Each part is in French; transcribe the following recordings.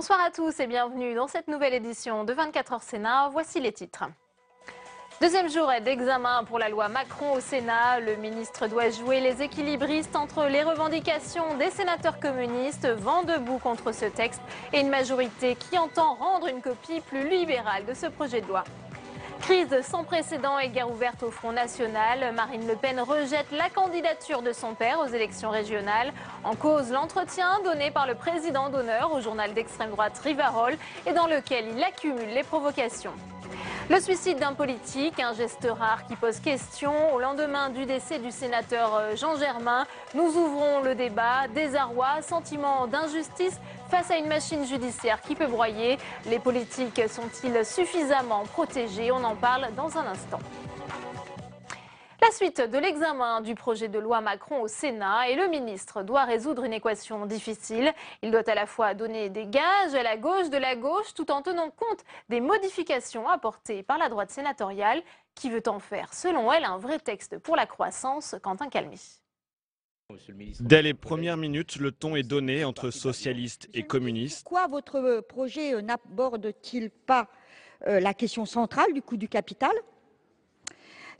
Bonsoir à tous et bienvenue dans cette nouvelle édition de 24h Sénat. Voici les titres. Deuxième jour d'examen pour la loi Macron au Sénat. Le ministre doit jouer les équilibristes entre les revendications des sénateurs communistes, vent debout contre ce texte, et une majorité qui entend rendre une copie plus libérale de ce projet de loi. Crise sans précédent et guerre ouverte au Front National. Marine Le Pen rejette la candidature de son père aux élections régionales. En cause, l'entretien donné par le président d'honneur au journal d'extrême droite Rivarol et dans lequel il accumule les provocations. Le suicide d'un politique, un geste rare qui pose question. Au lendemain du décès du sénateur euh, Jean Germain, nous ouvrons le débat. Désarroi, sentiment d'injustice face à une machine judiciaire qui peut broyer. Les politiques sont-ils suffisamment protégés On en parle dans un instant. La suite de l'examen du projet de loi Macron au Sénat et le ministre doit résoudre une équation difficile. Il doit à la fois donner des gages à la gauche de la gauche tout en tenant compte des modifications apportées par la droite sénatoriale qui veut en faire, selon elle, un vrai texte pour la croissance, Quentin Calmi. Dès les premières minutes, le ton est donné entre socialistes et communistes. Pourquoi votre euh, projet euh, n'aborde-t-il pas euh, la question centrale du coût du capital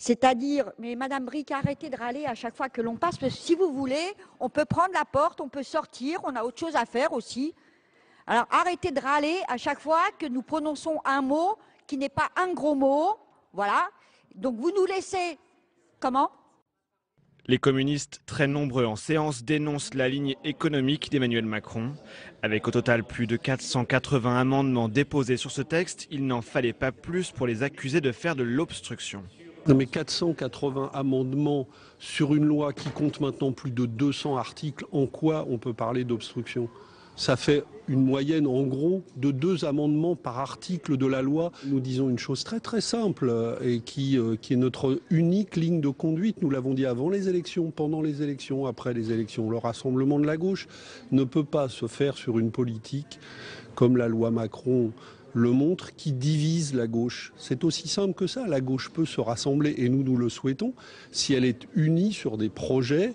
c'est-à-dire, mais Madame Bric, arrêtez de râler à chaque fois que l'on passe, parce que si vous voulez, on peut prendre la porte, on peut sortir, on a autre chose à faire aussi. Alors arrêtez de râler à chaque fois que nous prononçons un mot qui n'est pas un gros mot. Voilà. Donc vous nous laissez. Comment les communistes, très nombreux en séance, dénoncent la ligne économique d'Emmanuel Macron. Avec au total plus de 480 amendements déposés sur ce texte, il n'en fallait pas plus pour les accuser de faire de l'obstruction. Non mais 480 amendements sur une loi qui compte maintenant plus de 200 articles, en quoi on peut parler d'obstruction ça fait une moyenne, en gros, de deux amendements par article de la loi. Nous disons une chose très très simple euh, et qui, euh, qui est notre unique ligne de conduite. Nous l'avons dit avant les élections, pendant les élections, après les élections. Le rassemblement de la gauche ne peut pas se faire sur une politique comme la loi Macron le montre, qui divise la gauche. C'est aussi simple que ça. La gauche peut se rassembler, et nous, nous le souhaitons, si elle est unie sur des projets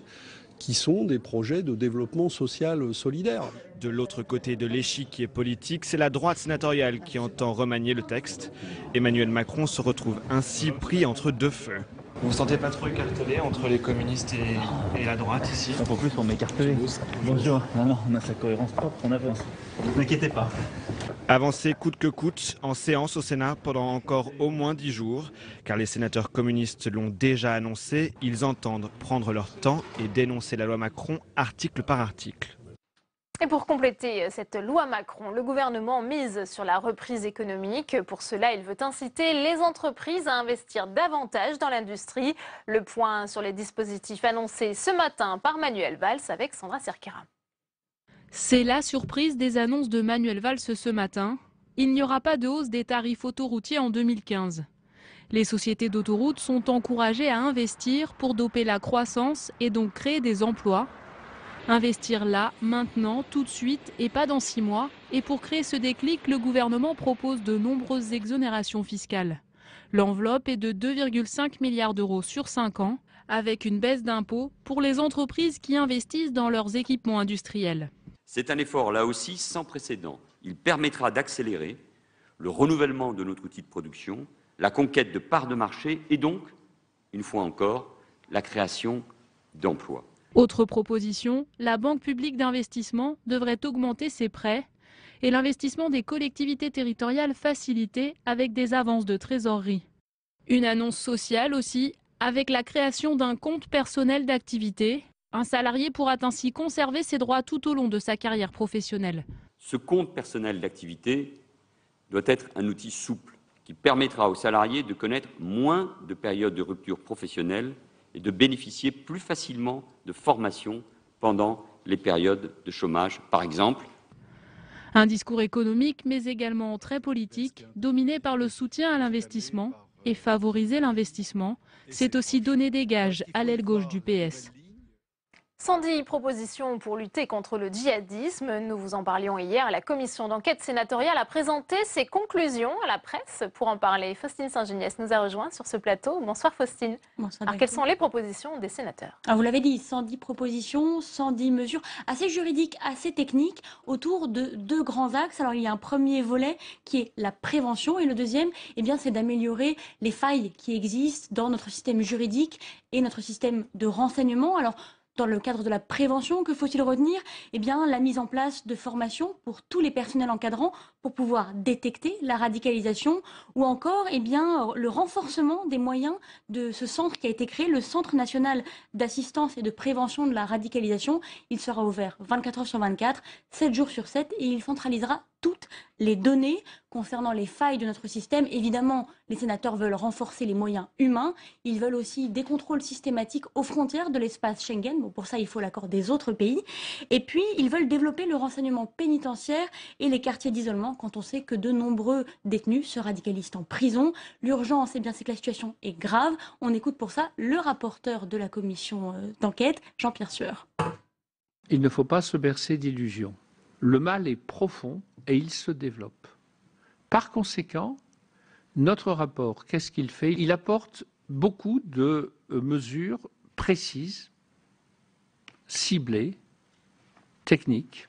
qui sont des projets de développement social solidaire. De l'autre côté de l'échiquier politique, c'est la droite sénatoriale qui entend remanier le texte. Emmanuel Macron se retrouve ainsi pris entre deux feux. Vous vous sentez pas trop écartelé entre les communistes et, la droite ici Un peu plus pour m'écarteler. Bonjour. Non, non, on a sa cohérence propre, on avance. Ne vous inquiétez pas. Avancer coûte que coûte en séance au Sénat pendant encore au moins dix jours, car les sénateurs communistes l'ont déjà annoncé, ils entendent prendre leur temps et dénoncer la loi Macron article par article. Et pour compléter cette loi Macron, le gouvernement mise sur la reprise économique. Pour cela, il veut inciter les entreprises à investir davantage dans l'industrie. Le point sur les dispositifs annoncés ce matin par Manuel Valls avec Sandra Cerquera. C'est la surprise des annonces de Manuel Valls ce matin. Il n'y aura pas de hausse des tarifs autoroutiers en 2015. Les sociétés d'autoroutes sont encouragées à investir pour doper la croissance et donc créer des emplois. Investir là, maintenant, tout de suite et pas dans six mois. Et pour créer ce déclic, le gouvernement propose de nombreuses exonérations fiscales. L'enveloppe est de 2,5 milliards d'euros sur 5 ans, avec une baisse d'impôts pour les entreprises qui investissent dans leurs équipements industriels. C'est un effort, là aussi, sans précédent. Il permettra d'accélérer le renouvellement de notre outil de production, la conquête de parts de marché et donc, une fois encore, la création d'emplois. Autre proposition, la Banque publique d'investissement devrait augmenter ses prêts et l'investissement des collectivités territoriales facilité avec des avances de trésorerie. Une annonce sociale aussi, avec la création d'un compte personnel d'activité un salarié pourra ainsi conserver ses droits tout au long de sa carrière professionnelle. Ce compte personnel d'activité doit être un outil souple qui permettra aux salariés de connaître moins de périodes de rupture professionnelle et de bénéficier plus facilement de formations pendant les périodes de chômage, par exemple. Un discours économique, mais également très politique, dominé par le soutien à l'investissement et favoriser l'investissement, c'est aussi donner des gages à l'aile gauche du PS. 110 propositions pour lutter contre le djihadisme. Nous vous en parlions hier. La commission d'enquête sénatoriale a présenté ses conclusions à la presse. Pour en parler, Faustine Saint-Geniès nous a rejoint sur ce plateau. Bonsoir Faustine. Bonsoir. Alors quelles sont les propositions des sénateurs Alors vous l'avez dit, 110 propositions, 110 mesures assez juridiques, assez techniques autour de deux grands axes. Alors il y a un premier volet qui est la prévention et le deuxième, eh bien c'est d'améliorer les failles qui existent dans notre système juridique et notre système de renseignement. Alors dans le cadre de la prévention, que faut-il retenir Eh bien, la mise en place de formations pour tous les personnels encadrants pour pouvoir détecter la radicalisation ou encore eh bien, le renforcement des moyens de ce centre qui a été créé, le Centre national d'assistance et de prévention de la radicalisation. Il sera ouvert 24 heures sur 24, 7 jours sur 7 et il centralisera toutes les données concernant les failles de notre système. Évidemment, les sénateurs veulent renforcer les moyens humains. Ils veulent aussi des contrôles systématiques aux frontières de l'espace Schengen. Bon, pour ça, il faut l'accord des autres pays. Et puis, ils veulent développer le renseignement pénitentiaire et les quartiers d'isolement quand on sait que de nombreux détenus se radicalisent en prison. L'urgence, c'est eh bien, c'est que la situation est grave. On écoute pour ça le rapporteur de la commission euh, d'enquête, Jean-Pierre Sueur. Il ne faut pas se bercer d'illusions le mal est profond et il se développe. Par conséquent, notre rapport, qu'est-ce qu'il fait Il apporte beaucoup de euh, mesures précises, ciblées, techniques.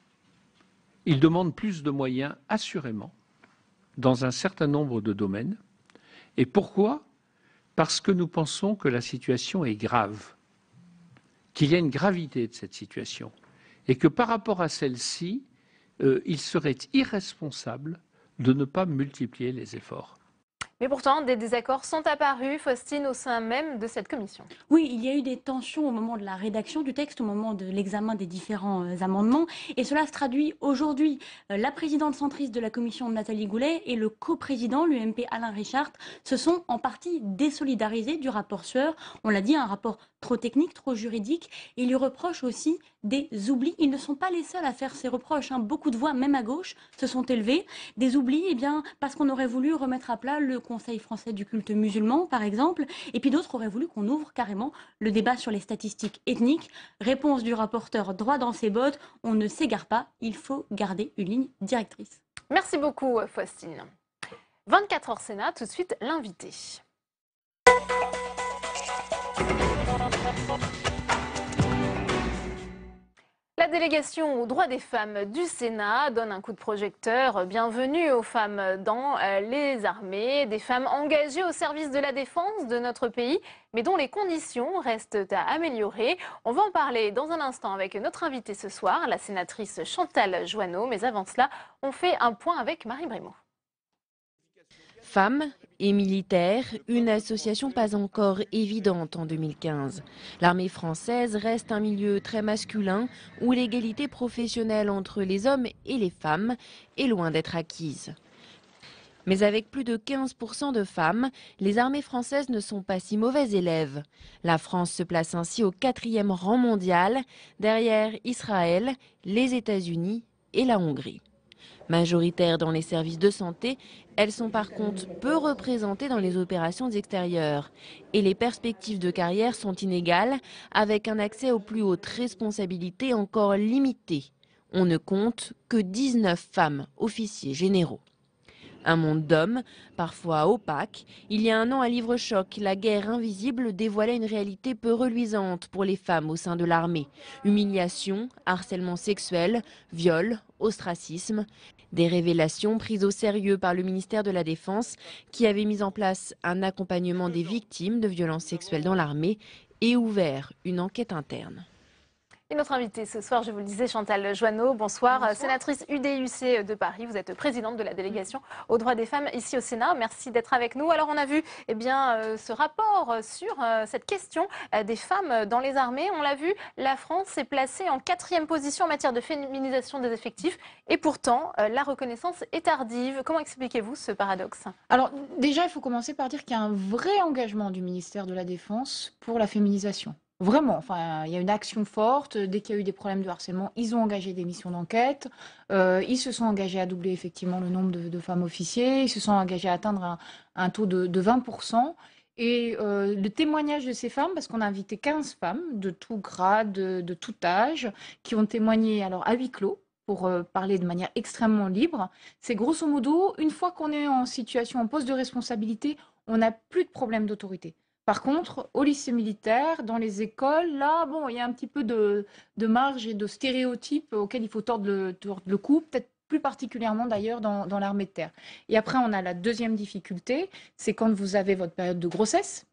Il demande plus de moyens, assurément, dans un certain nombre de domaines. Et pourquoi Parce que nous pensons que la situation est grave, qu'il y a une gravité de cette situation, et que par rapport à celle-ci, euh, il serait irresponsable de ne pas multiplier les efforts. Mais pourtant, des désaccords sont apparus, Faustine, au sein même de cette commission. Oui, il y a eu des tensions au moment de la rédaction du texte, au moment de l'examen des différents euh, amendements. Et cela se traduit aujourd'hui. Euh, la présidente centriste de la commission, Nathalie Goulet, et le coprésident, l'UMP Alain Richard, se sont en partie désolidarisés du rapport Sueur. On l'a dit, un rapport trop technique, trop juridique. Ils lui reproche aussi des oublis. Ils ne sont pas les seuls à faire ces reproches. Hein. Beaucoup de voix, même à gauche, se sont élevées. Des oublis, eh bien, parce qu'on aurait voulu remettre à plat le Conseil français du culte musulman, par exemple. Et puis d'autres auraient voulu qu'on ouvre carrément le débat sur les statistiques ethniques. Réponse du rapporteur droit dans ses bottes, on ne s'égare pas, il faut garder une ligne directrice. Merci beaucoup, Faustine. 24 heures Sénat, tout de suite l'invité. La délégation aux droits des femmes du Sénat donne un coup de projecteur. Bienvenue aux femmes dans euh, les armées, des femmes engagées au service de la défense de notre pays, mais dont les conditions restent à améliorer. On va en parler dans un instant avec notre invitée ce soir, la sénatrice Chantal Joanneau. Mais avant cela, on fait un point avec Marie Brémont. Femmes et militaire, une association pas encore évidente en 2015. L'armée française reste un milieu très masculin où l'égalité professionnelle entre les hommes et les femmes est loin d'être acquise. Mais avec plus de 15% de femmes, les armées françaises ne sont pas si mauvaises élèves. La France se place ainsi au quatrième rang mondial, derrière Israël, les États-Unis et la Hongrie. Majoritaires dans les services de santé, elles sont par contre peu représentées dans les opérations extérieures. Et les perspectives de carrière sont inégales, avec un accès aux plus hautes responsabilités encore limité. On ne compte que 19 femmes officiers généraux. Un monde d'hommes, parfois opaque. Il y a un an, à livre choc, La guerre invisible dévoilait une réalité peu reluisante pour les femmes au sein de l'armée. Humiliation, harcèlement sexuel, viol, ostracisme. Des révélations prises au sérieux par le ministère de la Défense qui avait mis en place un accompagnement des victimes de violences sexuelles dans l'armée et ouvert une enquête interne. Et notre invitée ce soir, je vous le disais, Chantal Joanneau, bonsoir. Sénatrice UDUC de Paris, vous êtes présidente de la délégation mm. aux droits des femmes ici au Sénat. Merci d'être avec nous. Alors on a vu eh bien, euh, ce rapport euh, sur euh, cette question des femmes dans les armées. On l'a vu, la France s'est placée en quatrième position en matière de féminisation des effectifs. Et pourtant, la reconnaissance est tardive. Comment expliquez-vous ce paradoxe Alors déjà, il faut commencer par dire qu'il y a un vrai engagement du ministère de la Défense pour la féminisation. Vraiment, enfin, il y a une action forte. Dès qu'il y a eu des problèmes de harcèlement, ils ont engagé des missions d'enquête. Euh, ils se sont engagés à doubler effectivement le nombre de, femmes officiers. Ils se sont engagés à atteindre un, taux de, 20%. Et euh, le témoignage de ces femmes, parce qu'on a invité 15 femmes de tout grade, de, tout âge, qui ont témoigné alors à huis clos pour euh, parler de manière extrêmement libre. C'est grosso modo, une fois qu'on est en situation, en poste de responsabilité, on n'a plus de problème d'autorité. Par contre, au lycée militaire, dans les écoles, là, bon, il y a un petit peu de, marge et de stéréotypes auxquels il faut tordre le, tordre le cou, peut-être plus particulièrement d'ailleurs dans, l'armée de terre. Et après, on a la deuxième difficulté, c'est quand vous avez votre période de grossesse.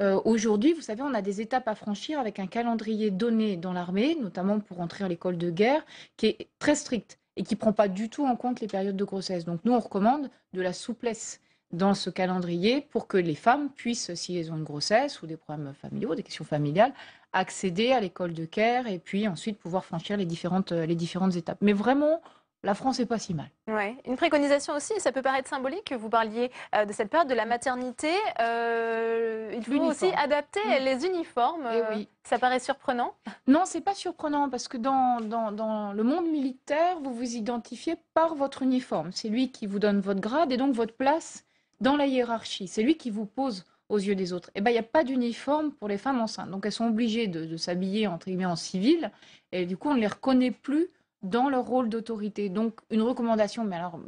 Euh, aujourd'hui, vous savez, on a des étapes à franchir avec un calendrier donné dans l'armée, notamment pour entrer à l'école de guerre, qui est très strict et qui ne prend pas du tout en compte les périodes de grossesse. Donc nous, on recommande de la souplesse dans ce calendrier pour que les femmes puissent, si elles ont une grossesse ou des problèmes familiaux, des questions familiales, accéder à l'école de care et puis ensuite pouvoir franchir les différentes, les différentes étapes. Mais vraiment, la France n'est pas si mal. Ouais. Une préconisation aussi, ça peut paraître symbolique, vous parliez euh, de cette période de la maternité. Euh, il faut aussi adapter mmh. les uniformes. Eh euh, oui. Ça paraît surprenant Non, c'est pas surprenant parce que dans, dans, dans, le monde militaire, vous vous identifiez par votre uniforme. C'est lui qui vous donne votre grade et donc votre place dans la hiérarchie, c'est lui qui vous pose aux yeux des autres. Et eh ben, il n'y a pas d'uniforme pour les femmes enceintes. Donc, elles sont obligées de, s'habiller, entre guillemets, en civil. Et du coup, on ne les reconnaît plus dans leur rôle d'autorité. Donc, une recommandation, mais alors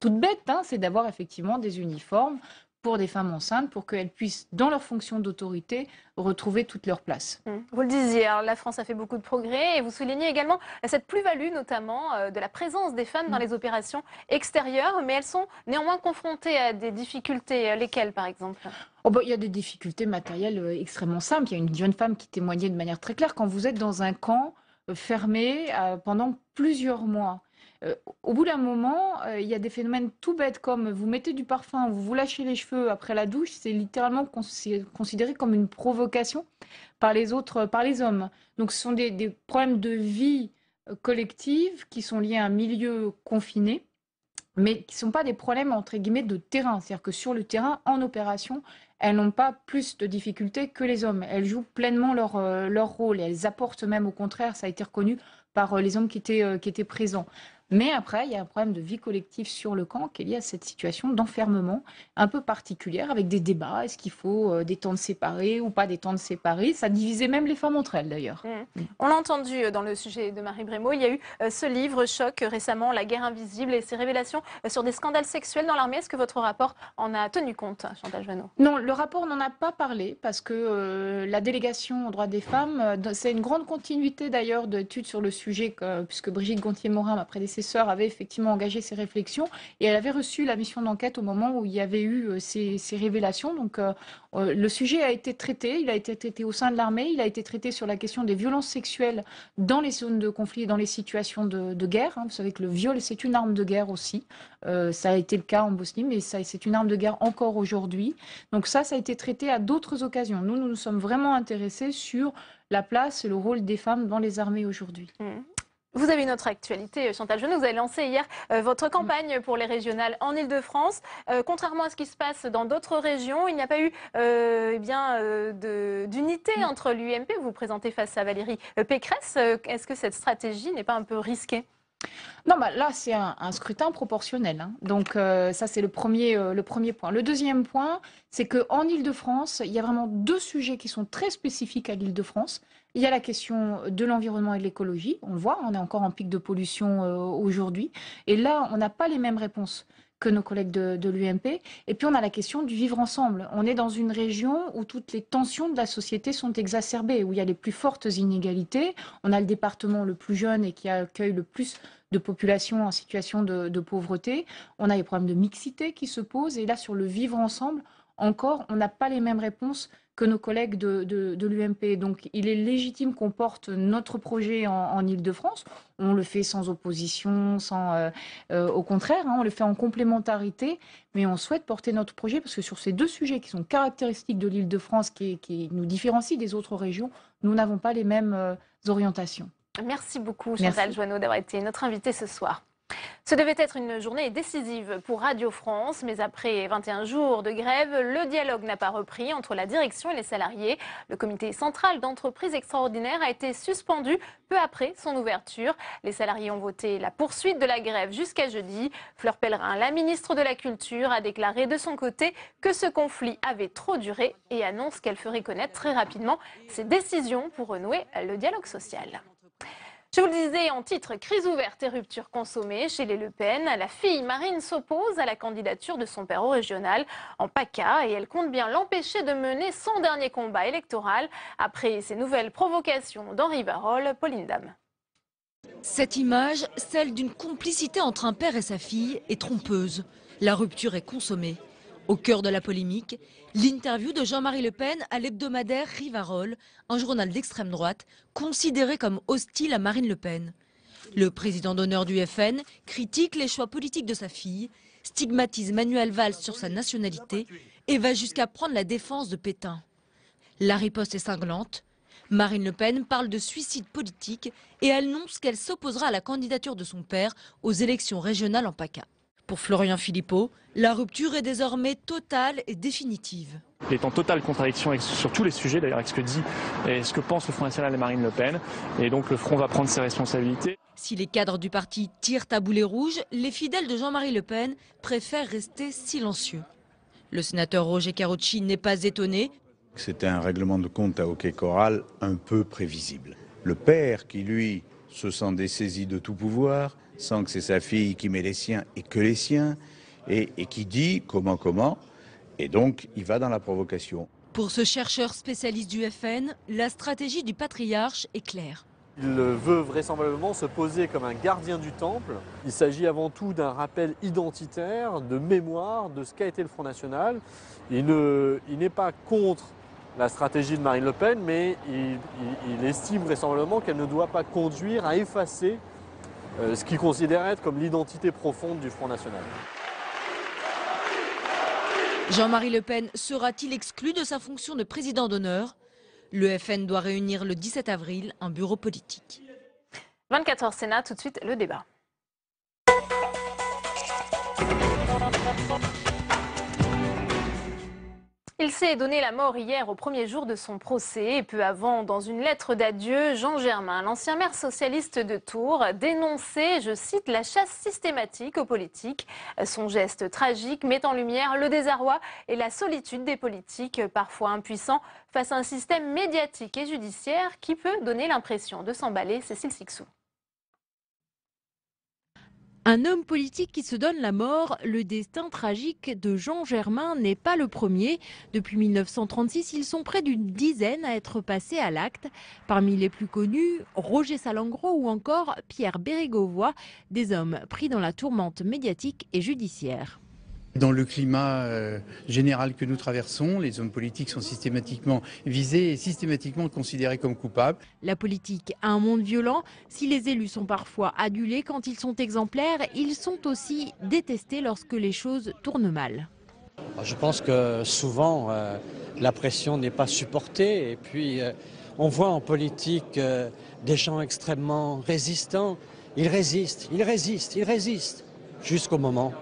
toute bête, hein, c'est d'avoir effectivement des uniformes pour des femmes enceintes pour qu'elles puissent, dans leur fonction d'autorité, retrouver toute leur place. Mm. Vous le disiez, hein, la France a fait beaucoup de progrès et vous soulignez également cette plus-value notamment euh, de la présence des femmes dans mm. les opérations extérieures, mais elles sont néanmoins confrontées à des difficultés, euh, lesquelles par exemple oh, bah, il y a des difficultés matérielles euh, extrêmement simples. Il y a une jeune femme qui témoignait de manière très claire. Quand vous êtes dans un camp fermé pendant plusieurs mois, euh, au bout d'un moment, euh, il y a des phénomènes tout bêtes comme vous mettez du parfum, vous vous lâchez les cheveux après la douche, c'est littéralement considéré comme une provocation par les autres, par les hommes. Donc ce sont des, problèmes de vie euh, collective qui sont liés à un milieu confiné mais qui ne sont pas des problèmes entre guillemets de terrain. C'est-à-dire que sur le terrain, en opération, elles n'ont pas plus de difficultés que les hommes. Elles jouent pleinement leur, rôle et elles apportent même au contraire, ça a été reconnu par les hommes qui étaient présents. Mais après, il y a un problème de vie collective sur le camp qui est lié à cette situation d'enfermement un peu particulière, avec des débats. Est-ce qu'il faut euh, des temps de séparer ou pas des temps de séparer Ça divisait même les femmes entre elles, d'ailleurs. Mmh. Mmh. On l'a entendu euh, dans le sujet de Marie Brémaud. Il y a eu euh, ce livre choc récemment, La guerre invisible, et ses révélations sur des scandales sexuels dans l'armée. Est-ce que votre rapport en a tenu compte, Chantal Jeannot Non, le rapport n'en a pas parlé parce que la délégation aux droits des femmes, c'est une grande continuité d'ailleurs d'études sur le sujet, puisque Brigitte Gontier-Morin m'a prédécesseur ses sœurs avaient effectivement engagé ces réflexions et elle avait reçu la mission d'enquête au moment où il y avait eu euh, ces, révélations. Donc euh, euh, le sujet a été traité, il a été traité au sein de l'armée, il a été traité sur la question des violences sexuelles dans les zones de conflit et dans les situations de, guerre. Hein. Vous savez que le viol, c'est une arme de guerre aussi. ça a été le cas en Bosnie, mais c'est une arme de guerre encore aujourd'hui. Donc ça, ça a été traité à d'autres occasions. Nous, nous nous sommes vraiment intéressés sur la place et le rôle des femmes dans les armées aujourd'hui. Mmh. Vous avez une autre actualité, euh, Chantal Jeune. Vous avez lancé hier euh, votre mm. campagne pour les régionales en Ile-de-France. Euh, contrairement à ce qui se passe dans d'autres régions, il n'y a pas eu eh d'unité mm. entre l'UMP. Vous vous présentez face à Valérie Pécresse. Est-ce que cette stratégie n'est pas un peu risquée non, bah là, c'est un, scrutin proportionnel. Hein. Donc, euh, ça, c'est euh, le, premier, point. Le deuxième point, c'est qu'en Ile-de-France, il y a vraiment deux sujets qui sont très spécifiques à l'Ile-de-France. Il y a la question de l'environnement et de l'écologie. On le voit, on est encore en pic de pollution euh, aujourd'hui. Et là, on n'a pas les mêmes réponses que nos collègues de, l'UMP. Et puis on a la question du vivre ensemble. On est dans une région où toutes les tensions de la société sont exacerbées, où il y a les plus fortes inégalités. On a le département le plus jeune et qui accueille le plus de populations en situation de, de pauvreté. On a les problèmes de mixité qui se posent. Et là, sur le vivre ensemble, encore, on n'a pas les mêmes réponses que nos collègues de, l'UMP. Donc il est légitime qu'on porte notre projet en, en Ile-de-France. On le fait sans opposition, sans, euh, euh, au contraire, hein, on le fait en complémentarité, mais on souhaite porter notre projet parce que sur ces deux sujets qui sont caractéristiques de l'Île-de-France, qui, nous différencient des autres régions, nous n'avons pas les mêmes euh, orientations. Merci beaucoup, Chantal Joanneau, d'avoir été notre invité ce soir. Ce devait être une journée décisive pour Radio France, mais après 21 jours de grève, le dialogue n'a pas repris entre la direction et les salariés. Le comité central d'entreprise extraordinaire a été suspendu peu après son ouverture. Les salariés ont voté la poursuite de la grève jusqu'à jeudi. Fleur Pellerin, la ministre de la Culture, a déclaré de son côté que ce conflit avait trop duré et annonce qu'elle ferait connaître très rapidement ses décisions pour renouer le dialogue social. Je vous le disais en titre, crise ouverte et rupture consommée chez les Le Pen. La fille Marine s'oppose à la candidature de son père au régional en PACA et elle compte bien l'empêcher de mener son dernier combat électoral après ces nouvelles provocations d'Henri Barol, Pauline Dame. Cette image, celle d'une complicité entre un père et sa fille, est trompeuse. La rupture est consommée. Au cœur de la polémique, l'interview de Jean-Marie Le Pen à l'hebdomadaire Rivarol, un journal d'extrême droite considéré comme hostile à Marine Le Pen. Le président d'honneur du FN critique les choix politiques de sa fille, stigmatise Manuel Valls sur sa nationalité et va jusqu'à prendre la défense de Pétain. La riposte est cinglante. Marine Le Pen parle de suicide politique et annonce qu'elle s'opposera à la candidature de son père aux élections régionales en PACA. Pour Florian Philippot, la rupture est désormais totale et définitive. Il est en totale contradiction sur tous les sujets, d'ailleurs, avec ce que dit et ce que pense le Front National et Marine Le Pen. Et donc le Front va prendre ses responsabilités. Si les cadres du parti tirent à boulet rouge, les fidèles de Jean-Marie Le Pen préfèrent rester silencieux. Le sénateur Roger Carucci n'est pas étonné. C'était un règlement de compte à hockey choral un peu prévisible. Le père qui, lui, se sent saisi de tout pouvoir, sans que c'est sa fille qui met les siens et que les siens, et, qui dit comment, comment, et donc il va dans la provocation. Pour ce chercheur spécialiste du FN, la stratégie du patriarche est claire. Il veut vraisemblablement se poser comme un gardien du temple. Il s'agit avant tout d'un rappel identitaire, de mémoire de ce qu'a été le Front National. Il, n'est pas contre la stratégie de Marine Le Pen, mais il estime vraisemblablement qu'elle ne doit pas conduire à effacer euh, ce qu'il considère être comme l'identité profonde du Front National. Jean-Marie Le Pen sera-t-il exclu de sa fonction de président d'honneur Le FN doit réunir le 17 avril un bureau politique. 24 heures Sénat, tout de suite le débat. Il s'est donné la mort hier au premier jour de son procès. Et peu avant, dans une lettre d'adieu, Jean Germain, l'ancien maire socialiste de Tours, dénonçait, je cite, la chasse systématique aux politiques. Son geste tragique met en lumière le désarroi et la solitude des politiques, parfois impuissants, face à un système médiatique et judiciaire qui peut donner l'impression de s'emballer. Cécile Sixou. Un homme politique qui se donne la mort, le destin tragique de Jean Germain n'est pas le premier. Depuis 1936, ils sont près d'une dizaine à être passés à l'acte. Parmi les plus connus, Roger Salengro ou encore Pierre Bérégovoy, des hommes pris dans la tourmente médiatique et judiciaire. Dans le climat euh, général que nous traversons, les zones politiques sont systématiquement visées et systématiquement considérées comme coupables. La politique a un monde violent. Si les élus sont parfois adulés quand ils sont exemplaires, ils sont aussi détestés lorsque les choses tournent mal. Je pense que souvent, euh, la pression n'est pas supportée. Et puis, euh, on voit en politique des gens extrêmement résistants. Ils résistent, ils résistent, ils résistent, jusqu'au moment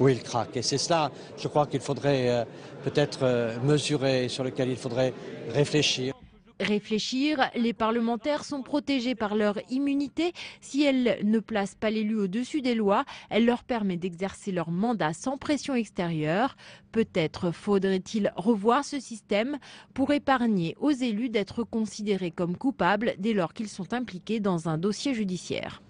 oui, il craque. Et c'est cela, je crois, qu'il faudrait euh, peut-être euh, mesurer, sur lequel il faudrait réfléchir. Réfléchir, les parlementaires sont protégés par leur immunité. Si elle ne place pas l'élu au-dessus des lois, elle leur permet d'exercer leur mandat sans pression extérieure. Peut-être faudrait-il revoir ce système pour épargner aux élus d'être considérés comme coupables dès lors qu'ils sont impliqués dans un dossier judiciaire.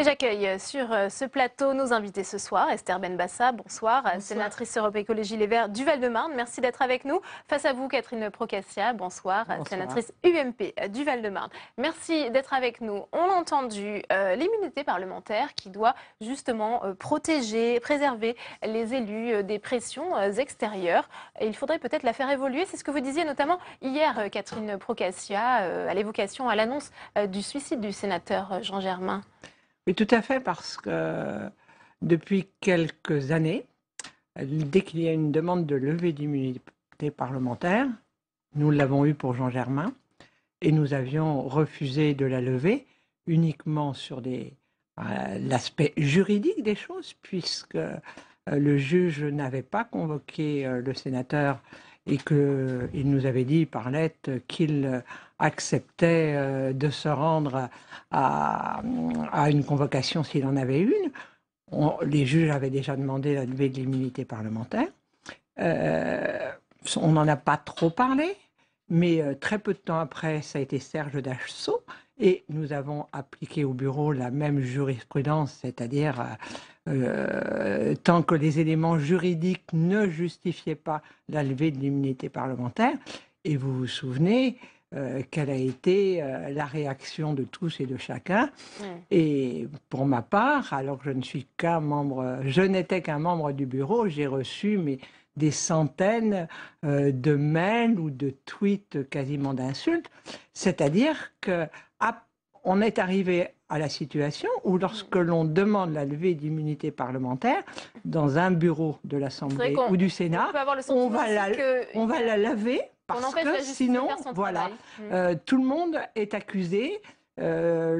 J'accueille euh, sur euh, ce plateau nos invités ce soir. Esther Benbassa, bonsoir, euh, bonsoir. sénatrice Europe Écologie Les Verts du Val-de-Marne. Merci d'être avec nous. Face à vous, Catherine Procassia, bonsoir, sénatrice UMP du Val-de-Marne. Merci d'être avec nous. On a entendu l'immunité parlementaire qui doit justement protéger, préserver les élus des pressions extérieures. il faudrait peut-être la faire évoluer. C'est ce que vous disiez notamment hier, Catherine Procassia, à l'évocation, à l'annonce du suicide du sénateur Jean Germain tout à fait, parce que depuis quelques années, dès qu'il y a une demande de levée d'immunité parlementaire, nous l'avons eue pour Jean Germain, et nous avions refusé de la lever uniquement sur des, euh, l'aspect juridique des choses, puisque euh, le juge n'avait pas convoqué euh, le sénateur et qu'il nous avait dit par lettre qu'il acceptait euh, de se rendre à, une convocation s'il en avait une. les juges avaient déjà demandé la levée de l'immunité parlementaire. Euh, on n'en a pas trop parlé, mais euh, très peu de temps après, ça a été Serge Dassault et nous avons appliqué au bureau la même jurisprudence, c'est-à-dire euh, euh, tant que les éléments juridiques ne justifiaient pas la levée de l'immunité parlementaire. Et vous vous souvenez, euh, quelle a été la réaction de tous et de chacun. Et pour ma part, alors que je ne suis qu'un membre, je n'étais qu'un membre du bureau, j'ai reçu mes des centaines euh, de mails ou de tweets quasiment d'insultes. C'est-à-dire que on est arrivé à la situation où lorsque l'on demande la levée d'immunité parlementaire dans un bureau de l'Assemblée ou du Sénat, on, va, la, laver parce que sinon, voilà, euh, tout le monde est accusé euh,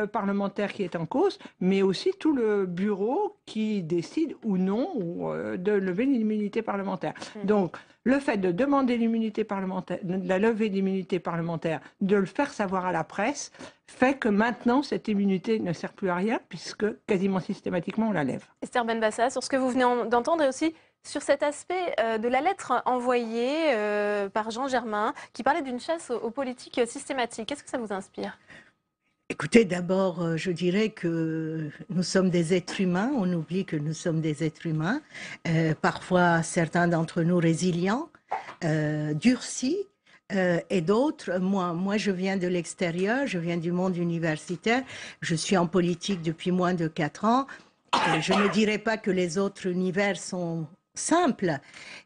le parlementaire qui est en cause, mais aussi tout le bureau qui décide ou non euh, de lever l'immunité parlementaire. Mm. Donc, le fait de demander l'immunité parlementaire, de la levée l'immunité parlementaire, de le faire savoir à la presse, fait que maintenant, cette immunité ne sert plus à rien, puisque quasiment systématiquement, on la lève. Esther Benbassa, sur ce que vous venez d'entendre et aussi sur cet aspect euh, de la lettre envoyée par Jean Germain, qui parlait d'une chasse aux politiques systématiques. Qu'est-ce que ça vous inspire Écoutez, d'abord, euh, je dirais que nous sommes des êtres humains, on oublie que nous sommes des êtres humains, euh, parfois certains d'entre nous résilients, euh, durcis, et d'autres, moi, moi je viens de l'extérieur, je viens du monde universitaire, je suis en politique depuis moins de quatre ans, je ne dirais pas que les autres univers sont simples,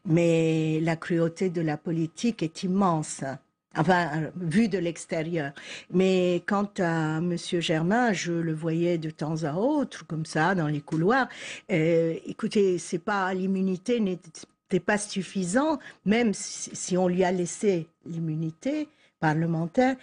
mais la cruauté de la politique est immense enfin, euh, vu de l'extérieur. Mais quant à M. Germain, je le voyais de temps à autre, comme ça, dans les couloirs. Euh, écoutez, c'est pas l'immunité n'était pas suffisant, même si on lui a laissé l'immunité, parlementaire,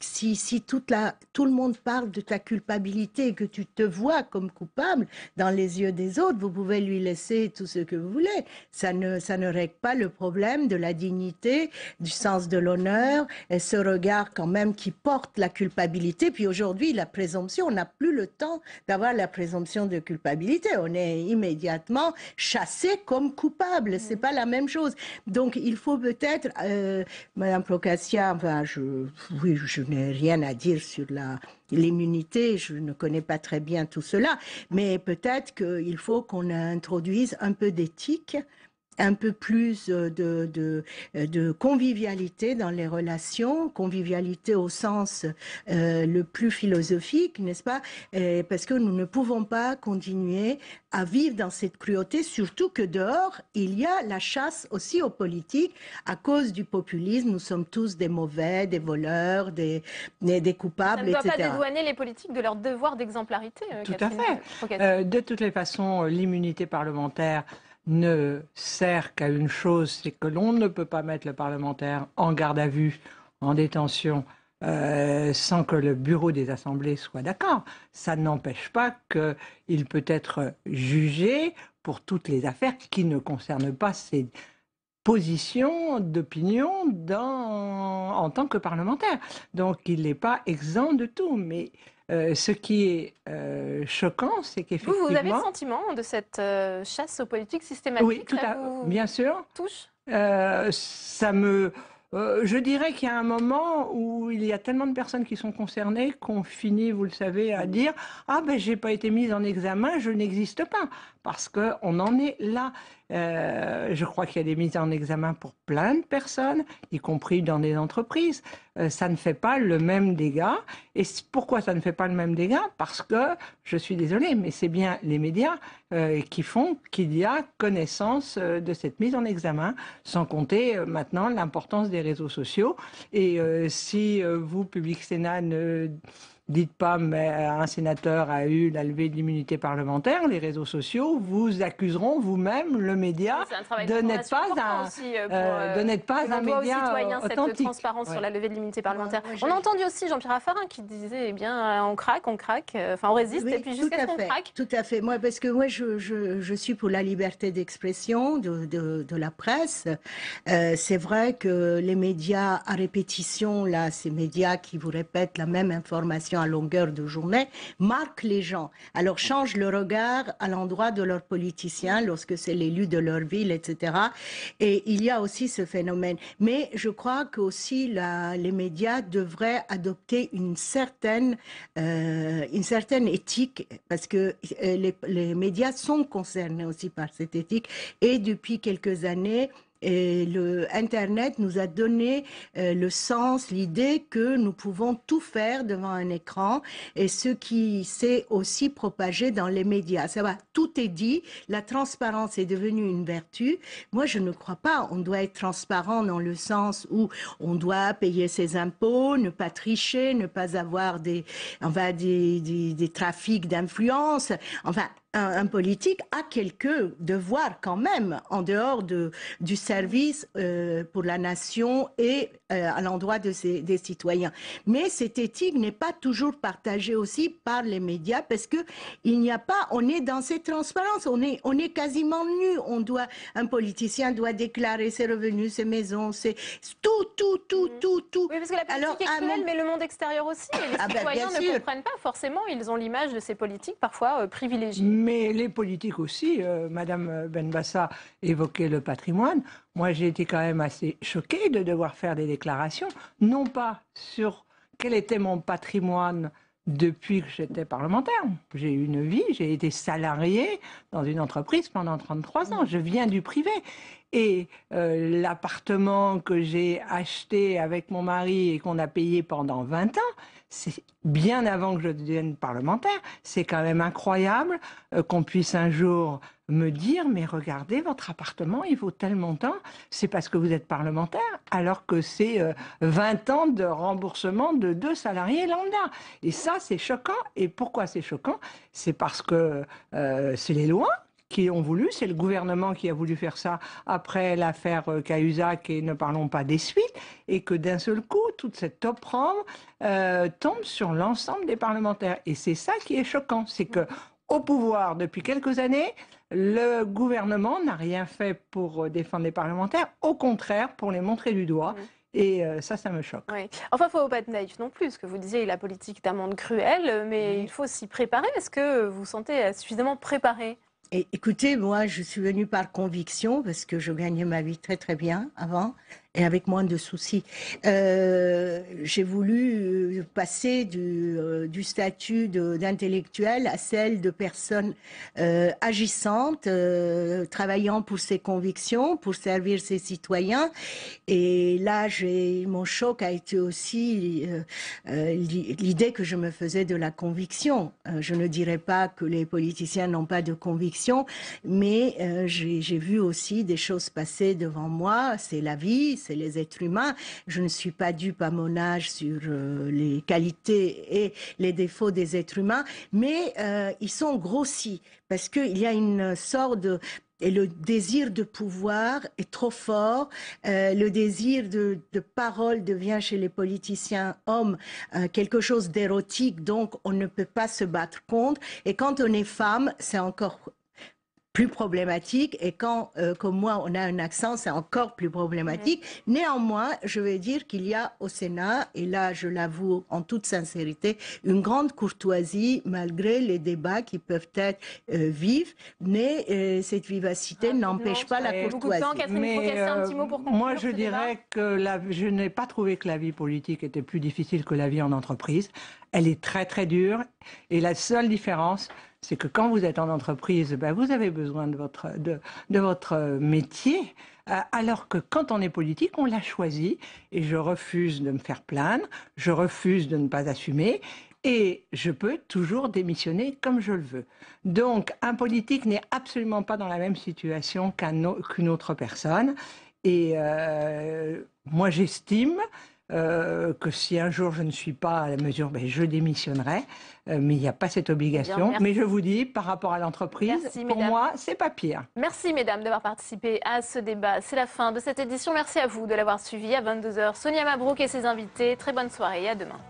si, tout le monde parle de ta culpabilité et que tu te vois comme coupable dans les yeux des autres, vous pouvez lui laisser tout ce que vous voulez. Ça ne, règle pas le problème de la dignité, du sens de l'honneur, et ce regard quand même qui porte la culpabilité. Puis aujourd'hui, la présomption, on n'a plus le temps d'avoir la présomption de culpabilité. On est immédiatement chassé comme coupable. C'est pas la même chose. Donc il faut peut-être, euh, Madame Procacia, enfin, oui, je n'ai rien à dire sur l'immunité. Je ne connais pas très bien tout cela, mais peut-être qu'il faut qu'on introduise un peu d'éthique un peu plus euh, euh, de, convivialité dans les relations, convivialité au sens euh, le plus philosophique, n'est-ce pas Parce que nous ne pouvons pas continuer à vivre dans cette cruauté, surtout que dehors, il y a la chasse aussi aux politiques à cause du populisme. Nous sommes tous des mauvais, des voleurs, des, des coupables, etc. On ne doit pas dédouaner les politiques de leur devoir d'exemplarité. Tout à fait. de toutes les façons, l'immunité parlementaire ne sert qu'à une chose, c'est que l'on ne peut pas mettre le parlementaire en garde à vue, en détention, euh, sans que le bureau des assemblées soit d'accord. Ça n'empêche pas qu'il peut être jugé pour toutes les affaires qui ne concernent pas ses positions d'opinion en tant que parlementaire. Donc il n'est pas exempt de tout. Mais euh, ce qui est euh, choquant, c'est qu'effectivement... Vous, avez le sentiment de cette euh, chasse aux politiques systématiques Oui, bien sûr. Touche Ça me... je dirais qu'il y a un moment où il y a tellement de personnes qui sont concernées qu'on finit, vous le savez, à dire ⁇ Ah ben j'ai pas été mise en examen, je n'existe pas ⁇ parce qu'on en est là. Euh, je crois qu'il y a des mises en examen pour plein de personnes, y compris dans des entreprises. Euh, ça ne fait pas le même dégât. Et pourquoi ça ne fait pas le même dégât Parce que, je suis désolée, mais c'est bien les médias euh, qui font qu'il y a connaissance de cette mise en examen, sans compter maintenant l'importance des réseaux sociaux. Et si vous, Public Sénat, ne dites pas mais un sénateur a eu la levée de l'immunité parlementaire, les réseaux sociaux vous accuseront vous-même le média de n'être pas un euh, euh, de pas euh, un média transparence sur la levée de l'immunité parlementaire. Ah, on a entendu aussi Jean-Pierre Raffarin qui disait eh bien on craque, on craque, enfin on résiste et puis jusqu'à ce qu'on craque. Tout à fait. Moi parce que moi je, suis pour la liberté d'expression de, la presse. c'est vrai que les médias à répétition là, ces médias qui vous répètent la même information longueur de journée, marque les gens. Alors change le regard à l'endroit de leurs politiciens lorsque c'est l'élu de leur ville, etc. Et il y a aussi ce phénomène. Mais je crois que aussi les médias devraient adopter une certaine, euh, une certaine éthique parce que euh, les médias sont concernés aussi par cette éthique. Et depuis quelques années, et le Internet nous a donné euh, le sens, l'idée que nous pouvons tout faire devant un écran et ce qui s'est aussi propagé dans les médias. Ça va, tout est dit, la transparence est devenue une vertu. Moi, je ne crois pas. On doit être transparent dans le sens où on doit payer ses impôts, ne pas tricher, ne pas avoir des, des trafics d'influence. Enfin, un, politique a quelques devoirs quand même, en dehors de, du service euh, pour la nation et euh, à l'endroit de des citoyens. Mais cette éthique n'est pas toujours partagée aussi par les médias parce que il n'y a pas, on est dans cette transparence, on est, on est quasiment nu. On doit, un politicien doit déclarer ses revenus, ses maisons, ses, tout, tout, tout, mm-hmm. tout, tout. parce que la politique Alors, est mais le monde extérieur aussi. les ah ben, citoyens ne comprennent pas forcément. Ils ont l'image de ces politiques parfois privilégiés. Euh, privilégiées mais les politiques aussi. Euh, Madame Benbassa évoquait le patrimoine. Moi, j'ai été quand même assez choquée de devoir faire des déclarations, non pas sur quel était mon patrimoine depuis que j'étais parlementaire. J'ai eu une vie, j'ai été salarié dans une entreprise pendant 33 ans. Je viens du privé. Et euh, l'appartement que j'ai acheté avec mon mari et qu'on a payé pendant 20 ans, c'est bien avant que je devienne parlementaire. C'est quand même incroyable euh, qu'on puisse un jour me dire mais regardez votre appartement il vaut de temps, c'est parce que vous êtes parlementaire alors que c'est 20 euh, ans de remboursement de deux salariés lambda et ça c'est choquant et pourquoi c'est choquant c'est parce que euh, c'est les lois qui ont voulu. C'est le gouvernement qui a voulu faire ça après l'affaire euh, Cahuzac et ne parlons pas des suites. Et que d'un seul coup, toute cette top euh, tombe sur l'ensemble des parlementaires. Et c'est ça qui est choquant. C'est que au pouvoir depuis quelques années, le gouvernement n'a rien fait pour euh, défendre les parlementaires, au contraire, pour les montrer du doigt. Mm. Et euh, ça, ça me choque. Oui. Enfin, il faut pas être naïf non plus, ce que vous disiez la politique d'amende cruelle, mais il faut s'y préparer. Est-ce que vous sentez suffisamment préparé et écoutez, moi, je suis venue par conviction parce que je gagnais ma vie très très bien avant et avec moins de soucis. Euh, j'ai voulu euh, passer du, euh, statut d'intellectuel à celle de personne agissante, travaillant pour ses convictions, pour servir ses citoyens. Et là, mon choc a été aussi l'idée que je me faisais de la conviction. je ne dirais pas que les politiciens n'ont pas de conviction, mais j'ai vu aussi des choses passer devant moi. C'est la vie, c'est les êtres humains. Je ne suis pas dupe à mon âge sur euh, les qualités et les défauts des êtres humains, mais euh, ils sont grossis parce qu'il y a une sorte de et le désir de pouvoir est trop fort. Euh, le désir de, parole devient chez les politiciens hommes quelque chose d'érotique, donc on ne peut pas se battre contre. Et quand on est femme, c'est encore plus problématique. Et quand, euh, comme moi, on a un accent, c'est encore plus problématique. Néanmoins, je vais dire qu'il y a au Sénat, et là, je l'avoue en toute sincérité, une grande courtoisie malgré les débats qui peuvent être euh, vifs. Mais euh, cette vivacité n'empêche pas la courtoisie. un petit mot pour moi, je dirais que la, je n'ai pas trouvé que la vie politique était plus difficile que la vie en entreprise. Elle est très très dure et la seule différence, c'est que quand vous êtes en entreprise, ben, vous avez besoin de votre, de, votre euh, métier, euh, alors que quand on est politique, on l'a choisi. Et je refuse de me faire plaindre, je refuse de ne pas assumer, et je peux toujours démissionner comme je le veux. Donc, un politique n'est absolument pas dans la même situation qu'une autre personne. Et euh, moi, j'estime euh, que si un jour je ne suis pas à la mesure, ben, je démissionnerai. Euh, mais il n'y a pas cette obligation. mais je vous dis, par rapport à l'entreprise, pour moi, moi, c'est pas pire. Merci, mesdames, d'avoir participé à ce débat. C'est la fin de cette édition. Merci à vous de l'avoir suivi à 22h. Sonia Mabrouk et ses invités. Très bonne soirée et à demain.